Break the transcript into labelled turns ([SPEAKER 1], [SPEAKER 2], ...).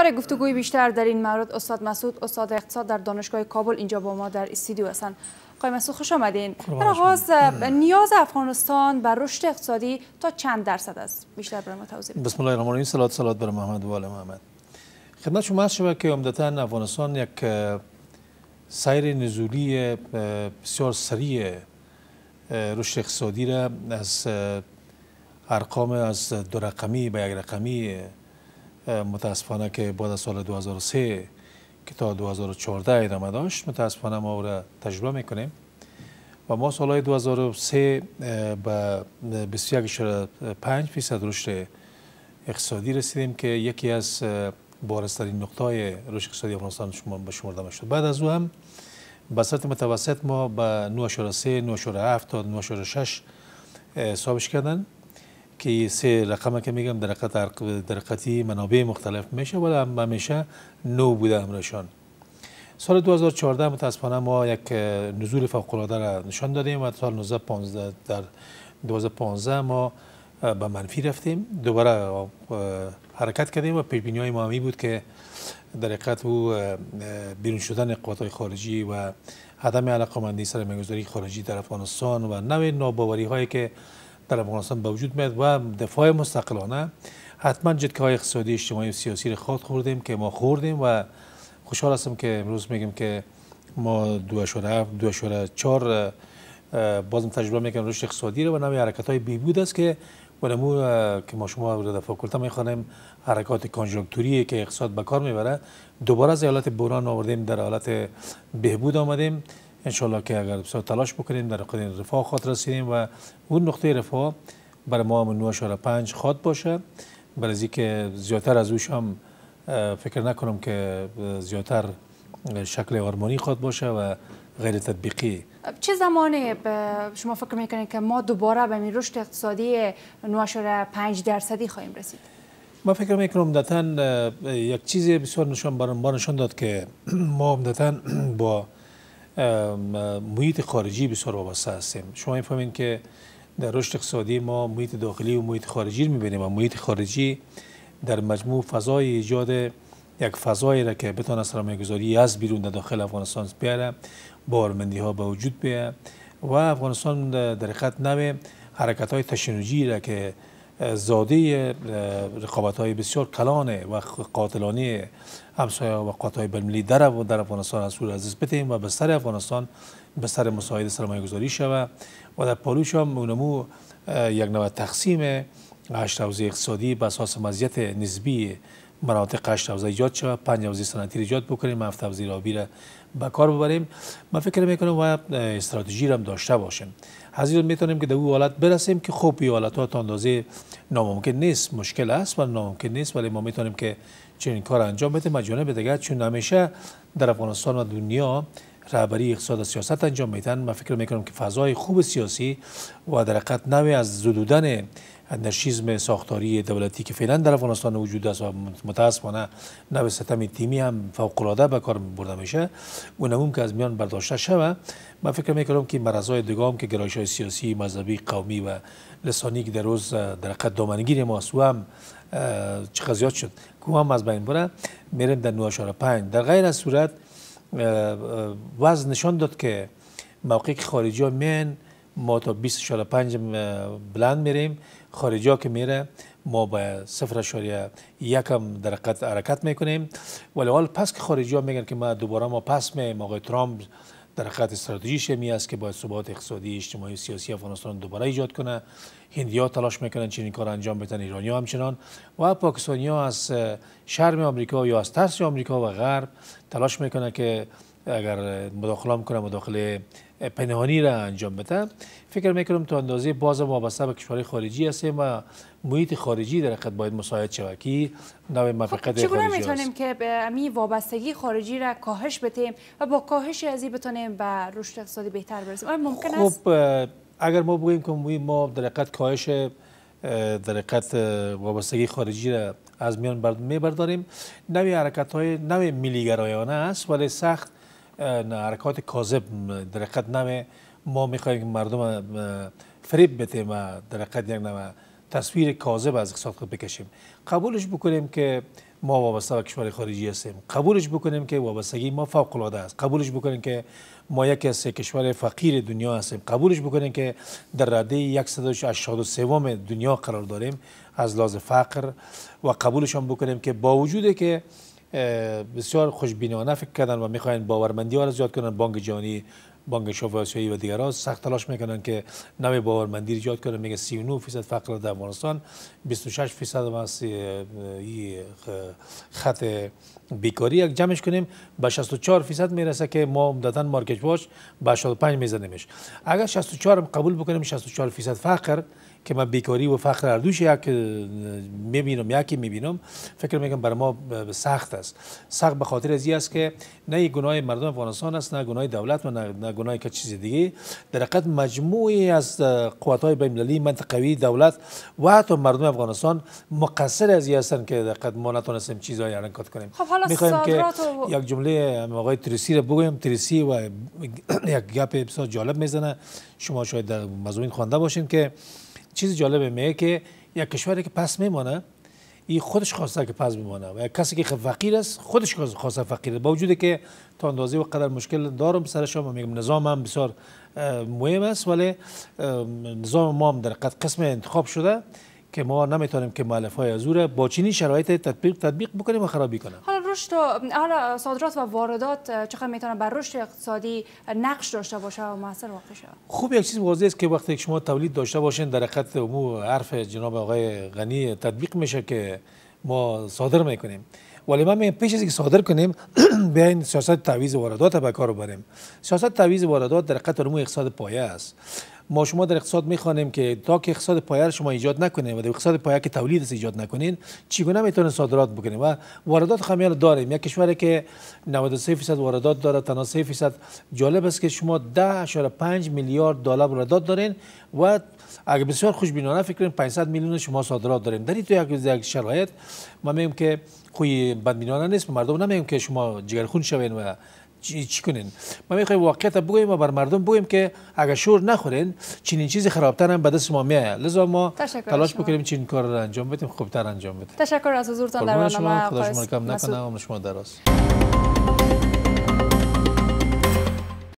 [SPEAKER 1] برای گفتگوی بیشتر در این مورد استاد مسعود استاد اقتصاد در دانشگاه کابل اینجا با ما در استودیو هستند آقای مسعود خوش آمدین در آغاز بله. نیاز افغانستان بر رشد اقتصادی تا چند درصد است بیشتر برای ما توضیح بسم الله الرحمن الرحیم صلوات صلوات بر محمد و آل محمد خدمت شما عرض شود که عمدتا افغانستان یک سیر نزولی بسیار سریع رشد اقتصادی را از ارقام از دو رقمی به یک رقمی متاسفانه که بعد از سال 2003 که تا 2014 ادامه داشت متاسفانه ما را تجربه میکنیم و ما سالهای 2003 به 21.5 فیصد رشد اقتصادی رسیدیم که یکی از بارسترین نقطه رشد اقتصادی افغانستان شما به شمرده بعد از او هم به سطح متوسط ما به 9.3 9.7 تا 9.6 حسابش کردن که سه رقم که میگم درقت درقتی منابع مختلف میشه ولی همیشه نو بوده امرشان سال 2014 متاسفانه ما یک نزول فوق را نشان دادیم و سال 1915 در 2015 ما به منفی رفتیم دوباره حرکت کردیم و پیش های ما بود که در حقیقت او بیرون شدن قوات خارجی و عدم مندی سر مگذاری خارجی در افغانستان و نوی ناباوری هایی که در افغانستان به وجود میاد و دفاع مستقلانه حتما جدکه های اقتصادی اجتماعی و سیاسی را خاد خوردیم که ما خوردیم و خوشحال هستم که امروز میگیم که ما دو اشاره دو بازم تجربه میکنیم رشد اقتصادی رو و نمی حرکت های بیبود است که ولی که ما شما رو دفاع کلتا میخوانیم حرکات کانجنکتوری که اقتصاد به کار میبره دوباره از حالت بران آوردیم در حالت بهبود آمدیم انشالله که اگر بسیار تلاش بکنیم در قدر رفاه خواد رسیدیم و اون نقطه رفاه برای ما هم 9.5 خواد باشه برای که زیادتر از اوش هم فکر نکنم که زیادتر شکل آرمانی خود باشه و غیر تطبیقی چه زمانه شما فکر میکنید که ما دوباره به این رشد اقتصادی 9.5 درصدی خواهیم رسید ما فکر میکنم دتن یک چیز بسیار نشان برام نشان داد که ما امدتاً با محیط خارجی بسیار وابسته هستیم شما میفهمین که در رشد اقتصادی ما محیط داخلی و محیط خارجی رو میبینیم و محیط خارجی در مجموع فضای ایجاد یک فضایی را که بتانه سرمایه گذاری از بیرون در داخل افغانستان بیاره بارمندی ها به وجود بیاره و افغانستان در خط نوی حرکت های تشنجی را که زاده رقابت های بسیار کلان و قاتلانی همسایه و قوات های بلملی در در افغانستان از عزیز بتیم و بستر افغانستان بستر مساعد سرمایه گذاری شود و در پالوش هم اونمو یک نوع تقسیم هشت روزی اقتصادی به اساس مزیت نسبی مناطق قشت حوزه ایجاد شود پنج سنتی صنعتی ایجاد بکنیم هفت حوزه آبی را به کار ببریم ما فکر میکنم و استراتژی را هم داشته باشیم هزینه میتونیم که در او حالت برسیم که خوب این حالت ها تا اندازه ناممکن نیست مشکل است و ناممکن نیست ولی ما میتونیم که چنین کار انجام بدیم از جانب دیگر چون همیشه در افغانستان و دنیا رهبری اقتصاد سیاست انجام میتن ما فکر میکنم که فضای خوب سیاسی و درقت حقیقت از زدودن نشیزم ساختاری دولتی که فعلا در افغانستان وجود است و متاسفانه نه به ستم تیمی هم فوقلاده به کار برده میشه نموم که از میان برداشته شوه من فکر میکنم که مرزهای دگام که گرایش های سیاسی مذهبی قومی و لسانی که در روز در قد دامنگیر ماست و هم چقدر زیاد شد که هم از بین بره میرم در 9.5 در غیر از صورت وزن نشان داد که موقعی خارجی ها ما تا 25 بلند میریم خارجا که میره ما با صفر یکم در حرکت میکنیم ولی حال پس که خارجی میگن که ما دوباره ما پس میم آقای ترامپ در حقیقت استراتژیش می است که باید ثبات اقتصادی اجتماعی سیاسی افغانستان دوباره ایجاد کنه هندیا تلاش میکنن چنین کار انجام بدن ایرانی ها همچنان و پاکستانی ها از شرم آمریکا یا از ترس آمریکا و غرب تلاش میکنه که اگر مداخله کنه مداخله پنهانی را انجام بده فکر میکنم تو اندازه باز وابسته به کشور خارجی هستیم و محیط خارجی در حقیقت باید مساعد شود که نوع موفقیت خب چگونه میتونیم که به امی وابستگی خارجی را کاهش بدیم و با کاهش ازی بتونیم به رشد اقتصادی بهتر برسیم ممکن خب اگر ما بگیم که ما در حقیقت کاهش در حقیقت وابستگی خارجی را از میان می برداریم نوی حرکت های نوع ملیگرایانه است ولی سخت حرکات کاذب در حقیقت ما میخواهیم که مردم فریب بتیم و در حقیقت یک نمه تصویر کاذب از اقتصاد خود بکشیم قبولش بکنیم که ما وابسته به کشور خارجی هستیم قبولش بکنیم که وابستگی ما فوق العاده است قبولش بکنیم که ما یکی از کشور فقیر دنیا هستیم قبولش بکنیم که در رده 183 دنیا قرار داریم از لحاظ فقر و قبولش هم بکنیم که با وجود که بسیار خوشبینانه فکر کردن و میخواین باورمندی ها را زیاد کنن بانک جهانی بانک شعب آسیایی و دیگرها سخت تلاش میکنن که نوع باورمندی زیاد کنن میگه 39 فیصد فقر در افغانستان 26 فیصد از خط بیکاری یک جمعش کنیم به 64 فیصد میرسه که ما عمدتا مارکت باش به 65 میزنیمش اگر 64 قبول بکنیم 64 فیصد فقر که ما بیکاری و فقر هر دوش یک میبینم یکی میبینم فکر میکنم بر ما سخت است سخت به خاطر از است که نه گناه مردم افغانستان است نه گناه دولت و نه گناه که چیز دیگه در حقیقت مجموعی از قوات های بین المللی منطقوی دولت و حتی مردم افغانستان مقصر از هستند که در حقیقت ما نتونستیم چیزهای کات کنیم خب، حالا میخوایم که یک جمله آقای تریسی رو بگویم تریسی و یک گپ بسیار جالب میزنه شما شاید در مضمون خوانده باشین که چیز جالب میه که یک کشوری که پس میمانه ای خودش خواسته که پس بمانه و یک کسی که خب فقیر است خودش خواسته فقیر است با وجودی که تا اندازه و قدر مشکل دارم سرش شما میگم نظام هم بسیار مهم است ولی نظام ما هم در قد قسم انتخاب شده که ما نمیتونیم که مؤلفه های با چنین شرایط تطبیق تطبیق بکنیم و خرابی کنیم رشد حالا صادرات و واردات چقدر میتونه بر رشد اقتصادی نقش داشته باشه و موثر واقع شه خوب یک چیز واضحه است که وقتی شما تولید داشته باشین در حقیقت مو حرف جناب آقای غنی تطبیق میشه که ما صادر میکنیم ولی ما میگم پیش از اینکه صادر کنیم بیاین سیاست تعویض واردات به کار بریم سیاست تعویض واردات در حقیقت مو اقتصاد پایه است ما شما در اقتصاد میخوانیم که تا که اقتصاد پایه شما ایجاد نکنیم و در اقتصاد پایه که تولید است ایجاد نکنین چگونه میتونه صادرات بکنیم و واردات خمیر یعنی داریم یک کشوری که 93 فیصد واردات داره تنها 3 فیصد جالب است که شما 10.5 میلیارد دلار واردات دارین و اگر بسیار خوشبینانه فکر کنیم 500 میلیون شما صادرات داریم در این تو یک شرایط ما میگم که خوی بدبینانه نیست مردم نمیگیم که شما جگرخون شوین و چی کنین ما میخوایم واقعیت بگویم و بر مردم بگویم که اگر شور نخورین چنین چیزی خرابتر هم به دست ما میایه لذا ما تلاش بکنیم چنین کار را انجام بدیم خوبتر انجام بدیم تشکر از حضورتان در برنامه خدا شما کم نکنه و شما درست